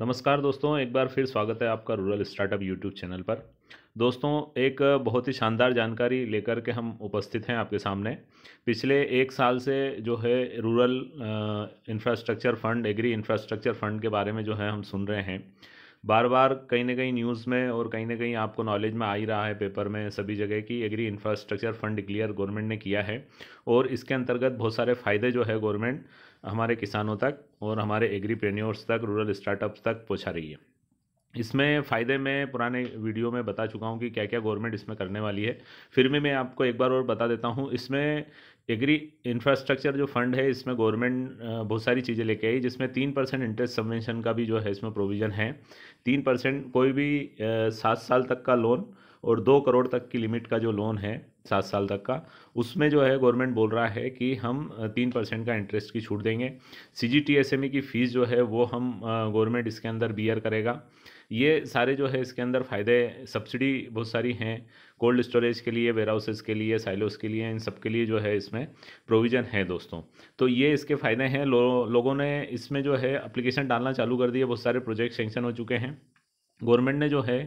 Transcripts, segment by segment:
नमस्कार दोस्तों एक बार फिर स्वागत है आपका रूरल स्टार्टअप यूट्यूब चैनल पर दोस्तों एक बहुत ही शानदार जानकारी लेकर के हम उपस्थित हैं आपके सामने पिछले एक साल से जो है rural infrastructure fund agri infrastructure fund के बारे में जो है हम सुन रहे हैं बार बार कहीं ना कहीं न्यूज़ में और कहीं ना कहीं आपको नॉलेज में आ ही रहा है पेपर में सभी जगह की agri infrastructure fund declare government ने किया है और इसके अंतर्गत बहुत सारे फ़ायदे जो है गवर्नमेंट हमारे किसानों तक और हमारे एग्री प्रेन्योर्स तक रूरल स्टार्टअप्स तक पहुँचा रही है इसमें फ़ायदे में पुराने वीडियो में बता चुका हूँ कि क्या क्या गवर्नमेंट इसमें करने वाली है फिर भी मैं आपको एक बार और बता देता हूँ इसमें एग्री इंफ्रास्ट्रक्चर जो फंड है इसमें गवर्नमेंट बहुत सारी चीज़ें लेके आई जिसमें तीन परसेंट इंटरेस्ट सबवेंशन का भी जो है इसमें प्रोविज़न है तीन परसेंट कोई भी सात साल तक का लोन और दो करोड़ तक की लिमिट का जो लोन है सात साल तक का उसमें जो है गवर्नमेंट बोल रहा है कि हम तीन परसेंट का इंटरेस्ट की छूट देंगे C G T S M E की फ़ीस जो है वो हम गवर्नमेंट इसके अंदर बियर करेगा ये सारे जो है इसके अंदर फ़ायदे सब्सिडी बहुत सारी हैं कोल्ड स्टोरेज के लिए वेयर हाउसेज के लिए साइलोस के लिए इन सब के लिए जो है इसमें प्रोविज़न है दोस्तों तो ये इसके फ़ायदे हैं लो, लोगों ने इसमें जो है अप्लीकेशन डालना चालू कर दिए बहुत सारे प्रोजेक्ट सेंक्शन हो चुके हैं गवर्नमेंट ने जो है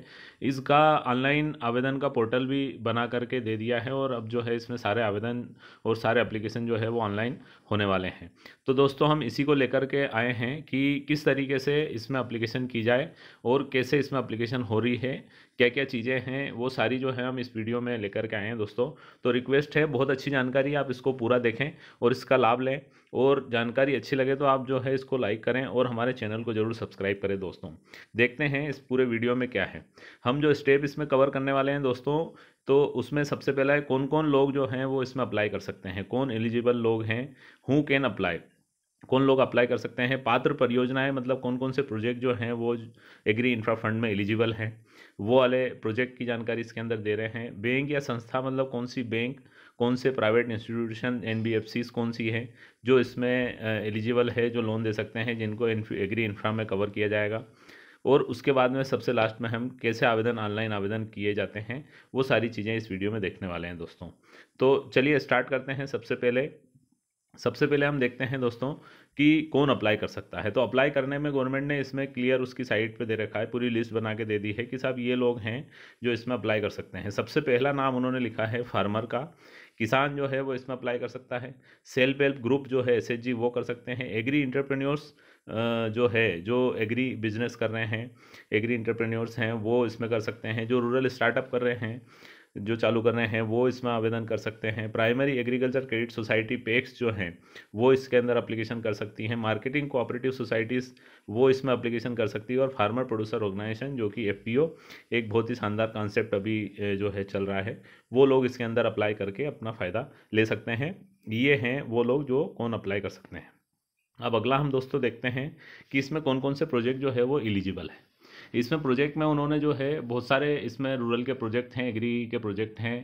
इसका ऑनलाइन आवेदन का पोर्टल भी बना करके दे दिया है और अब जो है इसमें सारे आवेदन और सारे एप्लीकेशन जो है वो ऑनलाइन होने वाले हैं तो दोस्तों हम इसी को लेकर के आए हैं कि किस तरीके से इसमें एप्लीकेशन की जाए और कैसे इसमें एप्लीकेशन हो रही है क्या क्या चीज़ें हैं वो सारी जो है हम इस वीडियो में लेकर के आए हैं दोस्तों तो रिक्वेस्ट है बहुत अच्छी जानकारी आप इसको पूरा देखें और इसका लाभ लें और जानकारी अच्छी लगे तो आप जो है इसको लाइक करें और हमारे चैनल को ज़रूर सब्सक्राइब करें दोस्तों देखते हैं इस पूरे पूरे वीडियो में क्या है हम जो स्टेप इसमें कवर करने वाले हैं दोस्तों तो उसमें सबसे पहला है कौन कौन लोग जो हैं वो इसमें अप्लाई कर सकते हैं कौन एलिजिबल लोग हैं हु कैन अप्लाई कौन लोग अप्लाई कर सकते हैं पात्र परियोजनाएं मतलब कौन कौन से प्रोजेक्ट जो हैं वो एग्री इंफ्रा फंड में एलिजिबल हैं वो वाले प्रोजेक्ट की जानकारी इसके अंदर दे रहे हैं बैंक या संस्था मतलब कौन सी बैंक कौन से प्राइवेट इंस्टीट्यूशन एन कौन सी हैं जो इसमें एलिजिबल है जो लोन दे सकते हैं जिनको एग्री इंफ्रा में कवर किया जाएगा और उसके बाद में सबसे लास्ट में हम कैसे आवेदन ऑनलाइन आवेदन किए जाते हैं वो सारी चीज़ें इस वीडियो में देखने वाले हैं दोस्तों तो चलिए स्टार्ट करते हैं सबसे पहले सबसे पहले हम देखते हैं दोस्तों कि कौन अप्लाई कर सकता है तो अप्लाई करने में गवर्नमेंट ने इसमें क्लियर उसकी साइट पे दे रखा है पूरी लिस्ट बना के दे दी है कि साहब ये लोग हैं जो इसमें अप्लाई कर सकते हैं सबसे पहला नाम उन्होंने लिखा है फार्मर का किसान जो है वो इसमें अप्लाई कर सकता है सेल्फ हेल्प ग्रुप जो है एस वो कर सकते हैं एग्री इंटरप्रेन्योर्स जो है जो एग्री बिजनेस कर रहे हैं एग्री इंटरप्रेन्योर्स हैं वो इसमें कर सकते हैं जो रूरल स्टार्टअप कर रहे हैं जो चालू कर रहे हैं वो इसमें आवेदन कर सकते हैं primary agriculture credit society PACS जो हैं वो इसके अंदर अप्लीकेशन कर सकती हैं मार्केटिंग कोऑपरेटिव सोसाइटीज़ वो इसमें अप्लीकेशन कर सकती है और फार्मर प्रोड्यूसर ऑर्गेनाइजेशन जो कि एफ एक बहुत ही शानदार कॉन्सेप्ट अभी जो है चल रहा है वो लोग इसके अंदर अप्लाई करके अपना फ़ायदा ले सकते हैं ये हैं वो लोग जो कौन अप्लाई कर सकते हैं अब अगला हम दोस्तों देखते हैं कि इसमें कौन कौन से प्रोजेक्ट जो है वो एलिजिबल है इसमें प्रोजेक्ट में उन्होंने जो है बहुत सारे इसमें रूरल के प्रोजेक्ट हैं एग्री के प्रोजेक्ट हैं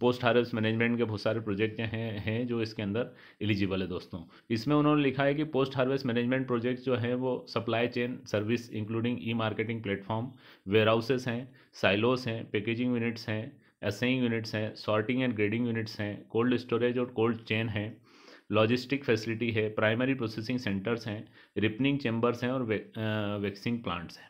पोस्ट हार्वेस्ट मैनेजमेंट के बहुत सारे प्रोजेक्ट हैं हैं जो इसके अंदर एलिजिबल है दोस्तों इसमें उन्होंने लिखा है कि पोस्ट हार्वेस्ट मैनेजमेंट प्रोजेक्ट जो हैं वो supply chain service including e marketing platform warehouses हैं साइलोस हैं पैकेजिंग यूनिट्स हैं एस यूनिट्स हैं सॉर्टिंग एंड ग्रेडिंग यूनिट्स हैं कोल्ड स्टोरेज और कोल्ड चेन हैं लॉजिस्टिक फैसिलिटी है प्राइमरी प्रोसेसिंग सेंटर्स हैं रिपनिंग चैम्बर्स हैं और वैक्सिंग प्लांट्स हैं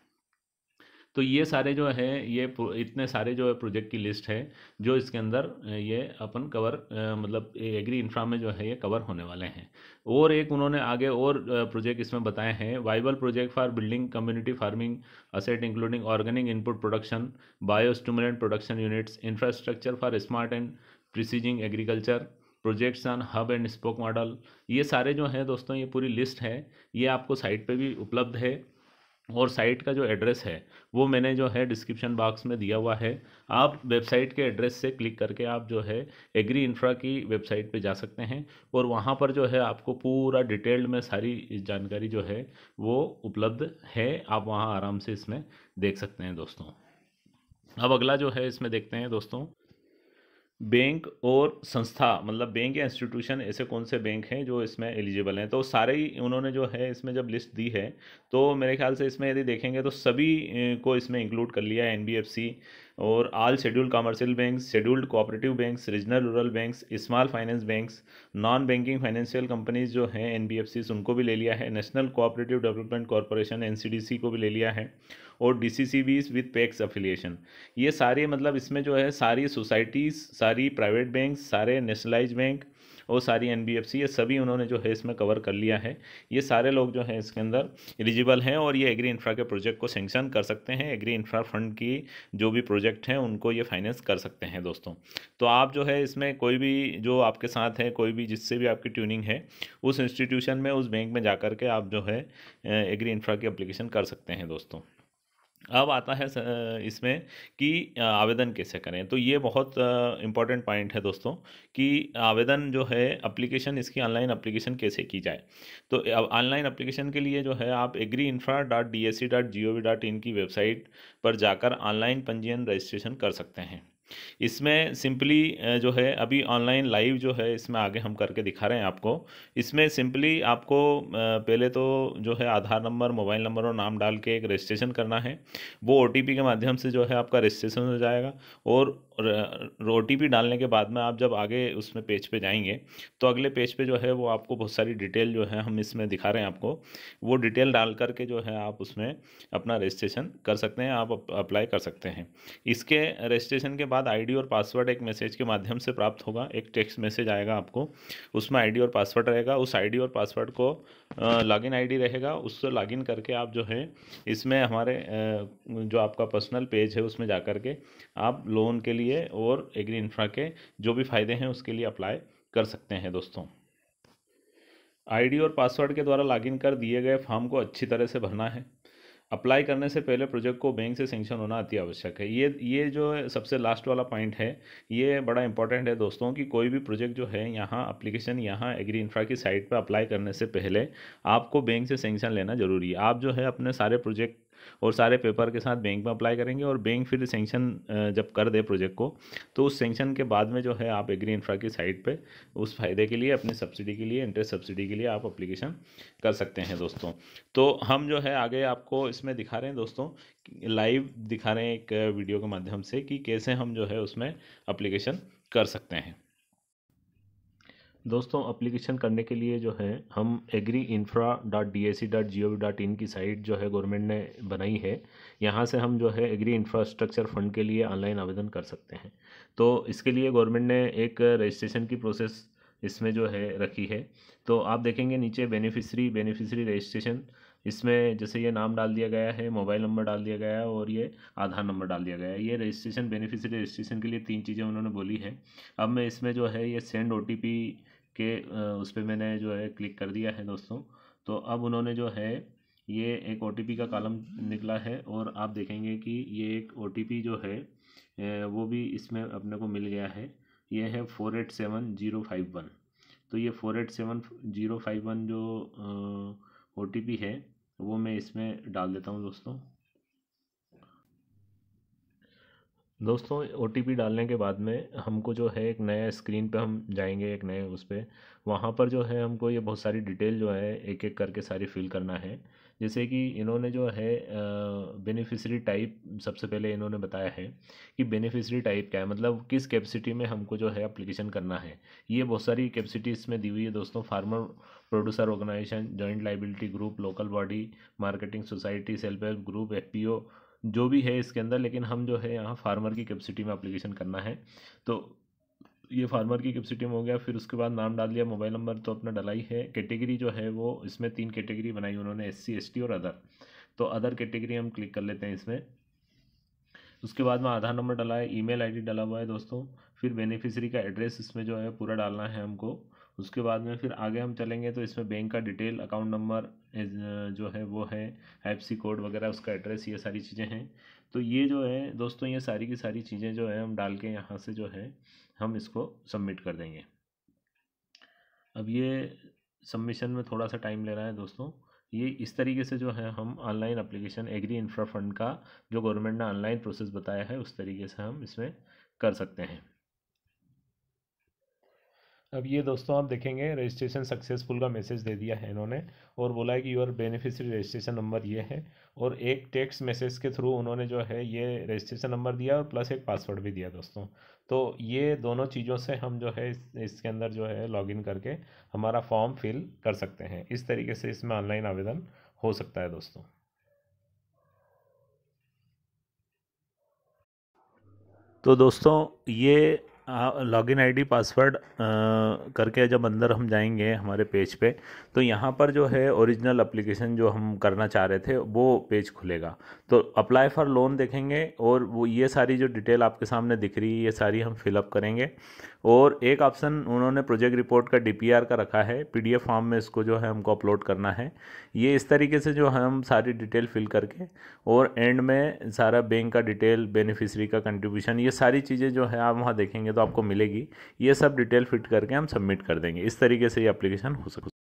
तो ये सारे जो है ये इतने सारे जो है प्रोजेक्ट की लिस्ट है जो इसके अंदर ये अपन कवर मतलब एग्री इंफ्रा में जो है ये कवर होने वाले हैं और एक उन्होंने आगे और प्रोजेक्ट इसमें बताए हैं viable project for building community farming asset including organic input production biostimulant production units infrastructure for smart and precision agriculture projects on hub and spoke model ये सारे जो है दोस्तों ये पूरी लिस्ट है ये आपको साइट पे भी उपलब्ध है और साइट का जो एड्रेस है वो मैंने जो है डिस्क्रिप्शन बॉक्स में दिया हुआ है आप वेबसाइट के एड्रेस से क्लिक करके आप जो है एग्री इंफ्रा की वेबसाइट पे जा सकते हैं और वहाँ पर जो है आपको पूरा डिटेल्ड में सारी जानकारी जो है वो उपलब्ध है आप वहाँ आराम से इसमें देख सकते हैं दोस्तों अब अगला जो है इसमें देखते हैं दोस्तों बैंक और संस्था मतलब बैंक या इंस्टीट्यूशन ऐसे कौन से बैंक हैं जो इसमें एलिजिबल हैं तो सारे ही उन्होंने जो है इसमें जब लिस्ट दी है तो मेरे ख्याल से इसमें यदि देखेंगे तो सभी को इसमें इंक्लूड कर लिया है एन और all scheduled commercial bank scheduled cooperative bank regional rural bank small finance banks non banking financial companies जो हैं एन उनको भी ले लिया है नेशनल कोऑपरेटिव डेवलपमेंट कॉरपोरेशन एन को भी ले लिया है और D C C with PACS affiliation ये सारे मतलब इसमें जो है सारी सोसाइटीज़ सारी प्राइवेट बैंक सारे नेशनलाइज बैंक वो सारी एन ये सभी उन्होंने जो है इसमें कवर कर लिया है ये सारे लोग जो हैं इसके अंदर एलिजिबल हैं और ये एग्री इंफ्रा के प्रोजेक्ट को सेंक्शन कर सकते हैं एग्री इंफ्रा फंड की जो भी प्रोजेक्ट हैं उनको ये फाइनेंस कर सकते हैं दोस्तों तो आप जो है इसमें कोई भी जो आपके साथ है कोई भी जिससे भी आपकी ट्यूनिंग है उस इंस्टीट्यूशन में उस बैंक में जा के आप जो है एग्री इंफ्रा की अप्लीकेशन कर सकते हैं दोस्तों अब आता है इसमें कि आवेदन कैसे करें तो ये बहुत इम्पॉर्टेंट पॉइंट है दोस्तों कि आवेदन जो है एप्लीकेशन इसकी ऑनलाइन एप्लीकेशन कैसे की जाए तो ऑनलाइन एप्लीकेशन के लिए जो है आप agri infra dot D S C dot G O V dot in की वेबसाइट पर जाकर ऑनलाइन पंजीयन रजिस्ट्रेशन कर सकते हैं इसमें सिंपली जो है अभी ऑनलाइन लाइव जो है इसमें आगे हम करके दिखा रहे हैं आपको इसमें सिंपली आपको पहले तो जो है आधार नंबर मोबाइल नंबर और नाम डाल के एक रजिस्ट्रेशन करना है वो ओ के माध्यम से जो है आपका रजिस्ट्रेशन हो जाएगा और रोटी भी डालने के बाद में आप जब आगे उसमें पेज पे जाएंगे तो अगले पेज पे जो है वो आपको बहुत सारी डिटेल जो है हम इसमें दिखा रहे हैं आपको वो डिटेल डाल करके जो है आप उसमें अपना रजिस्ट्रेशन कर सकते हैं आप अप्लाई कर सकते हैं इसके रजिस्ट्रेशन के बाद आईडी और पासवर्ड एक मैसेज के माध्यम से प्राप्त होगा एक टेक्स्ट मैसेज आएगा आपको उसमें आई और पासवर्ड रहेगा उस आई और पासवर्ड को लॉग इन रहेगा उससे लॉगिन करके आप जो है इसमें हमारे जो आपका पर्सनल पेज है उसमें जा के आप लोन के लिए लिए और एग्री इंफ्रा के जो भी फ़ायदे हैं उसके लिए अप्लाई कर सकते हैं दोस्तों आईडी और पासवर्ड के द्वारा लॉगिन कर दिए गए फॉर्म को अच्छी तरह से भरना है अप्लाई करने से पहले प्रोजेक्ट को बैंक से सेंक्शन होना अति आवश्यक है ये ये जो सबसे लास्ट वाला पॉइंट है ये बड़ा इंपॉर्टेंट है दोस्तों कि कोई भी प्रोजेक्ट जो है यहाँ अप्लीकेशन यहाँ एग्री इंफ्रा की साइट पर अप्लाई करने से पहले आपको बैंक से सेंक्शन लेना जरूरी है आप जो है अपने सारे प्रोजेक्ट और सारे पेपर के साथ बैंक में अप्लाई करेंगे और बैंक फिर सेंक्शन जब कर दे प्रोजेक्ट को तो उस सेंक्शन के बाद में जो है आप एग्री इंफ्रा की साइट पर उस फ़ायदे के लिए अपने सब्सिडी के लिए इंटरेस्ट सब्सिडी के लिए आप अप्लीकेशन कर सकते हैं दोस्तों तो हम जो है आगे आपको इसमें दिखा रहे हैं दोस्तों लाइव दिखा रहे हैं एक वीडियो के माध्यम से कि कैसे हम जो है उसमें अप्लीकेशन कर सकते हैं दोस्तों अप्लीकेशन करने के लिए जो है हम agri infra dot D S C dot G O V dot in की साइट जो है गवर्नमेंट ने बनाई है यहाँ से हम जो है एग्री इंफ्रास्ट्रक्चर फंड के लिए ऑनलाइन आवेदन कर सकते हैं तो इसके लिए गवर्नमेंट ने एक रजिस्ट्रेशन की प्रोसेस इसमें जो है रखी है तो आप देखेंगे नीचे बेनिफिशरी बेनिफिशरी रजिस्ट्रेशन इसमें जैसे ये नाम डाल दिया गया है मोबाइल नंबर डाल दिया गया है और ये आधार नंबर डाल दिया गया है ये रजिस्ट्रेशन बेनिफिशरी रजिस्ट्रेशन के लिए तीन चीज़ें उन्होंने बोली है अब मैं इसमें जो है ये सेंड ओ टी पी के उस पर मैंने जो है क्लिक कर दिया है दोस्तों तो अब उन्होंने जो है ये एक ओ का कॉलम निकला है और आप देखेंगे कि ये एक ओ जो है वो भी इसमें अपने को मिल गया है ये है four eight seven zero five one तो ये four eight seven zero five one जो ओ है वो मैं इसमें डाल देता हूँ दोस्तों दोस्तों ओ डालने के बाद में हमको जो है एक नया स्क्रीन पे हम जाएंगे एक नए उस पर वहाँ पर जो है हमको ये बहुत सारी डिटेल जो है एक एक करके सारी फिल करना है जैसे कि इन्होंने जो है बेनिफिशरी टाइप सबसे पहले इन्होंने बताया है कि बेनिफिशरी टाइप क्या है मतलब किस कैपेसिटी में हमको जो है अप्लीकेशन करना है ये बहुत सारी कैपेसिटी इसमें दी हुई है दोस्तों farmer producer organisation joint liability group local body marketing society self help group F जो भी है इसके अंदर लेकिन हम जो है यहाँ फार्मर की कैपेसिटी में अप्लीकेशन करना है तो ये फार्मर की कैपेसिटी में हो गया फिर उसके बाद नाम डाल दिया मोबाइल नंबर तो अपना डला ही है कैटेगरी जो है वो इसमें तीन कैटेगरी बनाई उन्होंने एस सी और अदर तो अदर कैटेगरी हम क्लिक कर लेते हैं इसमें उसके बाद में आधार नंबर डला है ईमेल आईडी डला हुआ है दोस्तों फिर बेनिफिशरी का एड्रेस इसमें जो है पूरा डालना है हमको उसके बाद में फिर आगे हम चलेंगे तो इसमें बैंक का डिटेल अकाउंट नंबर जो है वो है एफसी कोड वगैरह उसका एड्रेस ये सारी चीज़ें हैं तो ये जो है दोस्तों ये सारी की सारी चीज़ें जो है हम डाल के यहाँ से जो है हम इसको सबमिट कर देंगे अब ये सबमिशन में थोड़ा सा टाइम ले रहा है दोस्तों ये इस तरीके से जो है हम online application agri infra fund का जो गवर्नमेंट ने ऑनलाइन प्रोसेस बताया है उस तरीके से हम इसमें कर सकते हैं अब ये दोस्तों आप देखेंगे रजिस्ट्रेशन सक्सेसफुल का मैसेज दे दिया है इन्होंने और बोला है कि योर बेनिफिशियरी रजिस्ट्रेशन नंबर ये है और एक टेक्स्ट मैसेज के थ्रू उन्होंने जो है ये रजिस्ट्रेशन नंबर दिया और प्लस एक पासवर्ड भी दिया दोस्तों तो ये दोनों चीज़ों से हम जो है इस, इसके अंदर जो है लॉगिन करके हमारा फॉर्म फिल कर सकते हैं इस तरीके से इसमें ऑनलाइन आवेदन हो सकता है दोस्तों तो दोस्तों ये लॉग इन आई पासवर्ड करके जब अंदर हम जाएंगे हमारे पेज पे तो यहाँ पर जो है ओरिजिनल अप्लीकेशन जो हम करना चाह रहे थे वो पेज खुलेगा तो अप्लाई फॉर लोन देखेंगे और वो ये सारी जो डिटेल आपके सामने दिख रही है ये सारी हम फिलअप करेंगे और एक ऑप्शन उन्होंने प्रोजेक्ट रिपोर्ट का डी का रखा है पी फॉर्म में इसको जो है हमको अपलोड करना है ये इस तरीके से जो हम सारी डिटेल फिल करके और एंड में सारा बैंक का डिटेल बेनिफिशरी का कंट्रीब्यूशन ये सारी चीज़ें जो है आप वहाँ देखेंगे तो आपको मिलेगी ये सब डिटेल फिट करके हम सबमिट कर देंगे इस तरीके से ये अप्लीकेशन हो सकता